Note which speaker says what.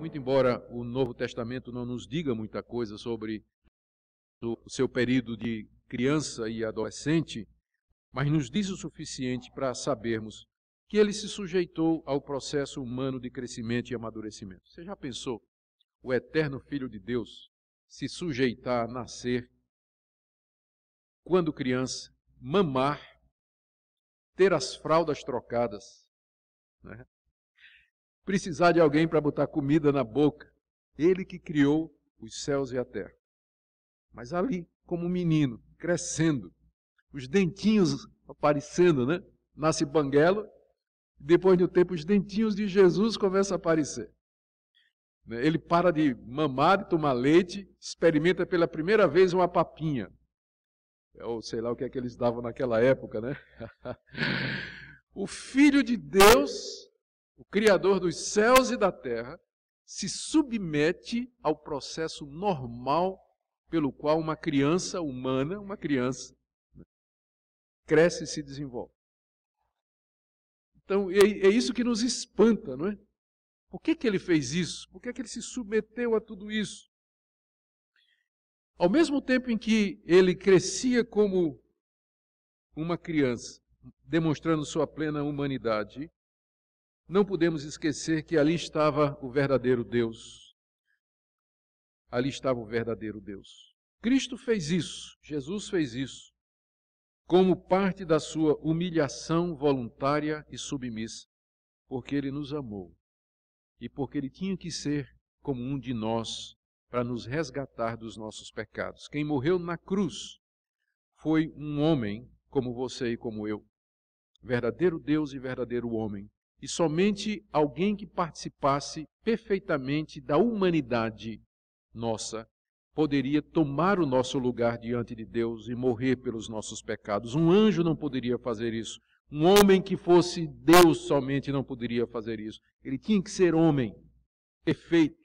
Speaker 1: Muito embora o Novo Testamento não nos diga muita coisa sobre o seu período de criança e adolescente, mas nos diz o suficiente para sabermos que ele se sujeitou ao processo humano de crescimento e amadurecimento. Você já pensou o eterno Filho de Deus se sujeitar a nascer quando criança, mamar, ter as fraldas trocadas, né? precisar de alguém para botar comida na boca. Ele que criou os céus e a terra. Mas ali, como um menino, crescendo, os dentinhos aparecendo, né? Nasce banguelo, depois de um tempo os dentinhos de Jesus começam a aparecer. Né? Ele para de mamar, de tomar leite, experimenta pela primeira vez uma papinha. É, ou sei lá o que é que eles davam naquela época, né? o Filho de Deus o Criador dos céus e da terra, se submete ao processo normal pelo qual uma criança humana, uma criança, né, cresce e se desenvolve. Então, é, é, isso que nos espanta, não é? Por que, que ele fez isso? Por que, que ele se submeteu a tudo isso? Ao mesmo tempo em que ele crescia como uma criança, demonstrando sua plena humanidade, não podemos esquecer que ali estava o verdadeiro Deus. Ali estava o verdadeiro Deus. Cristo fez isso, Jesus fez isso, como parte da sua humilhação voluntária e submissa, porque ele nos amou e porque ele tinha que ser como um de nós para nos resgatar dos nossos pecados. Quem morreu na cruz foi um homem como você e como eu, verdadeiro Deus e verdadeiro homem, e somente alguém que participasse perfeitamente da humanidade nossa poderia tomar o nosso lugar diante de Deus e morrer pelos nossos pecados. Um anjo não poderia fazer isso. Um homem que fosse Deus somente não poderia fazer isso. Ele tinha que ser homem, perfeito,